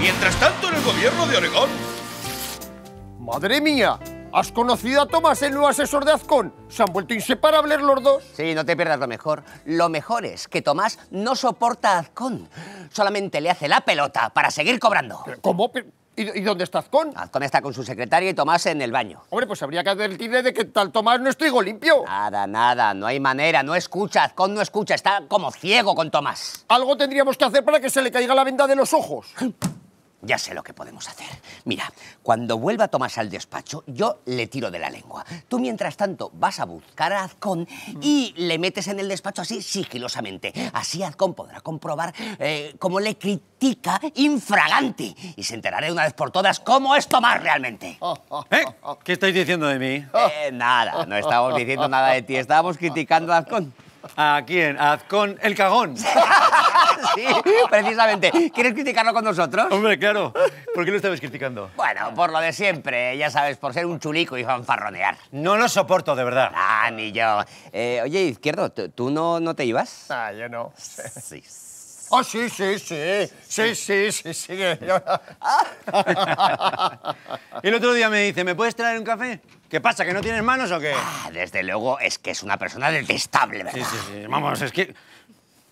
Mientras tanto, en el gobierno de Oregón. ¡Madre mía! ¿Has conocido a Tomás, el nuevo asesor de Azcón. ¿Se han vuelto inseparables los dos? Sí, no te pierdas lo mejor. Lo mejor es que Tomás no soporta a Azcón. Solamente le hace la pelota para seguir cobrando. ¿Cómo? ¿Y, dónde está Azcón? Azcón está con su secretaria y Tomás en el baño. Hombre, pues habría que advertirle de que tal Tomás no estoy trigo limpio. Nada, nada, no hay manera, no escucha, Azcón no escucha, está como ciego con Tomás. Algo tendríamos que hacer para que se le caiga la venda de los ojos. Ya sé lo que podemos hacer. Mira, cuando vuelva Tomás al despacho, yo le tiro de la lengua. Tú, mientras tanto, vas a buscar a Azcón y le metes en el despacho así sigilosamente. Así Azcón podrá comprobar eh, cómo le critica infragante y se enterará de una vez por todas cómo es Tomás realmente. ¿Eh? ¿Qué estáis diciendo de mí? Eh, nada, no estábamos diciendo nada de ti. Estábamos criticando a Azcón. ¿A quién? ¿A Azcón el cagón? sí, precisamente. ¿Quieres criticarlo con nosotros? Hombre, claro. ¿Por qué lo estabas criticando? Bueno, por lo de siempre, ya sabes, por ser un chulico y fanfarronear. No lo soporto, de verdad. Ah, ni yo. Eh, oye, Izquierdo, ¿tú no, no te ibas? Ah, yo no. Sí. Ah, sí, sí, sí. Sí, sí, sí, sí. El otro día me dice, ¿me puedes traer un café? ¿Qué pasa, que no tienes manos o qué? Ah, desde luego es que es una persona detestable, ¿verdad? Sí, sí, sí. Vamos, es que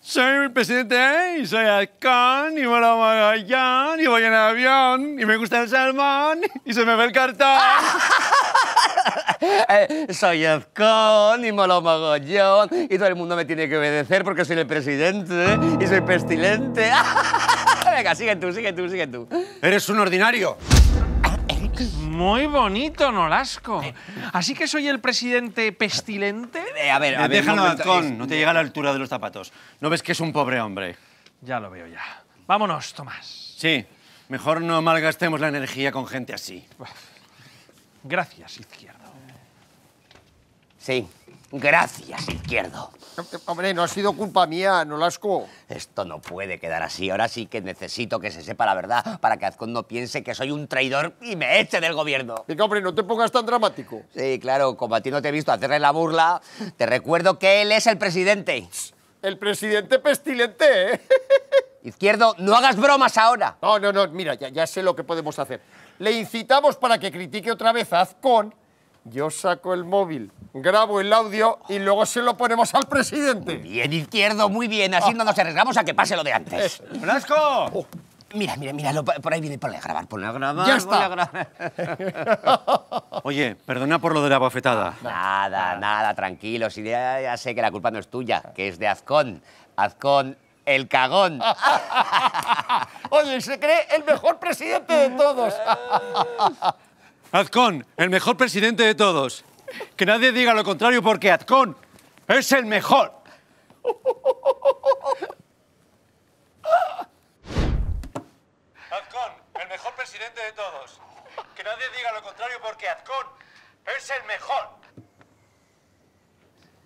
soy el presidente y soy halcón y vuelo Magallán y voy en avión y me gusta el salmón y se me ve el cartón. Eh, soy azcón, y molo y todo el mundo me tiene que obedecer porque soy el presidente ¿eh? y soy pestilente. Venga, sigue tú, sigue tú, sigue tú. Eres un ordinario. Muy bonito, Nolasco. Eh, así que soy el presidente pestilente. Eh, a ver, a ver, déjalo no te llega a la altura de los zapatos. ¿No ves que es un pobre hombre? Ya lo veo ya. Vámonos, Tomás. Sí, mejor no malgastemos la energía con gente así. Gracias, izquierdo. Sí. Gracias, izquierdo. Hombre, no ha sido culpa mía, ¿no, lasco Esto no puede quedar así. Ahora sí que necesito que se sepa la verdad para que Azcón no piense que soy un traidor y me eche del gobierno. Venga, hombre, no te pongas tan dramático. Sí, claro, como a ti no te he visto hacerle la burla, te recuerdo que él es el presidente. El presidente pestilente, ¿eh? Izquierdo, no hagas bromas ahora. No, no, no, mira, ya, ya sé lo que podemos hacer. Le incitamos para que critique otra vez a Azcón yo saco el móvil, grabo el audio y luego se lo ponemos al presidente. bien, izquierdo, muy bien. Así no nos arriesgamos ah. a que pase lo de antes. ¡Blasco! Oh. Mira, mira, mira, por ahí viene, ponle a grabar, ponle a grabar. Ya está. Oye, perdona por lo de la bofetada. Nada, nada, tranquilo. Si ya, ya, sé que la culpa no es tuya, que es de Azcón. Azcón, el cagón. Oye, se cree el mejor presidente de todos. Azcón, el mejor presidente de todos. Que nadie diga lo contrario porque Azcón es el mejor. Azcón, el mejor presidente de todos. Que nadie diga lo contrario porque Azcón es el mejor.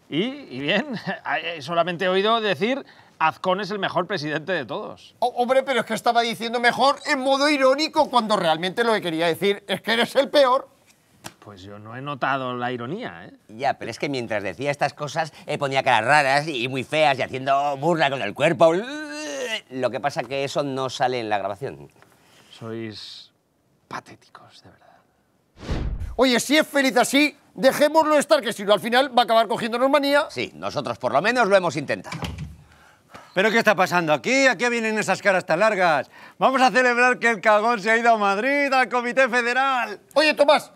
Y, y bien, eh, solamente he oído decir Azcón es el mejor presidente de todos. Oh, hombre, pero es que estaba diciendo mejor en modo irónico cuando realmente lo que quería decir es que eres el peor. Pues yo no he notado la ironía, ¿eh? Ya, pero es que mientras decía estas cosas eh, ponía caras raras y muy feas y haciendo burla con el cuerpo. Lo que pasa que eso no sale en la grabación. Sois patéticos, de verdad. Oye, si es feliz así, dejémoslo estar, que si no al final va a acabar cogiendo manía. Sí, nosotros por lo menos lo hemos intentado. ¿Pero qué está pasando aquí? ¿A qué vienen esas caras tan largas? Vamos a celebrar que el cagón se ha ido a Madrid, al Comité Federal. Oye, Tomás,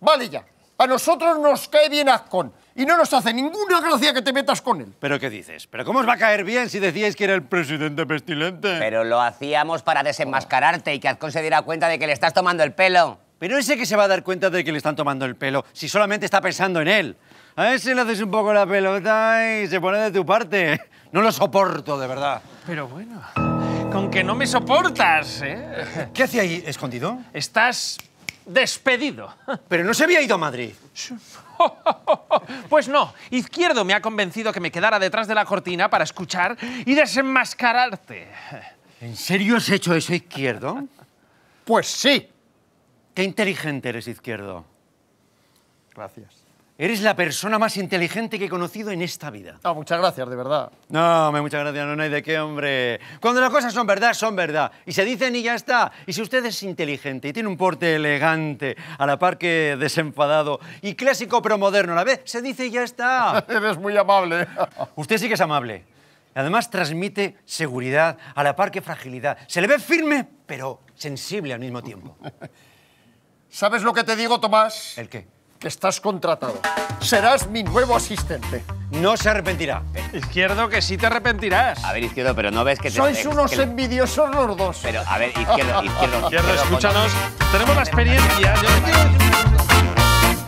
vale ya. A nosotros nos cae bien Azcon y no nos hace ninguna gracia que te metas con él. ¿Pero qué dices? ¿Pero cómo os va a caer bien si decíais que era el presidente pestilente? Pero lo hacíamos para desenmascararte y que Azcon se diera cuenta de que le estás tomando el pelo. Pero ese que se va a dar cuenta de que le están tomando el pelo, si solamente está pensando en él. A ese le haces un poco la pelota y se pone de tu parte. No lo soporto, de verdad. Pero bueno, con que no me soportas, ¿eh? ¿Qué hacía ahí escondido? Estás despedido. Pero no se había ido a Madrid. Pues no, Izquierdo me ha convencido que me quedara detrás de la cortina para escuchar y desenmascararte. ¿En serio has hecho eso, Izquierdo? Pues sí. Qué inteligente eres, Izquierdo. Gracias. Eres la persona más inteligente que he conocido en esta vida. Ah, muchas gracias, de verdad. No, me muchas gracias, no, no hay de qué, hombre. Cuando las cosas son verdad, son verdad. Y se dicen y ya está. Y si usted es inteligente y tiene un porte elegante, a la par que desenfadado y clásico pero moderno a la vez, se dice y ya está. Eres muy amable. usted sí que es amable. Además, transmite seguridad a la par que fragilidad. Se le ve firme, pero sensible al mismo tiempo. ¿Sabes lo que te digo, Tomás? ¿El qué? que Estás contratado. Serás mi nuevo asistente. No se arrepentirá. Izquierdo, que sí te arrepentirás. A ver, Izquierdo, pero no ves que te... Sois unos envidiosos los Pero, a ver, Izquierdo, Izquierdo... Izquierdo, escúchanos. Tenemos la experiencia. Yo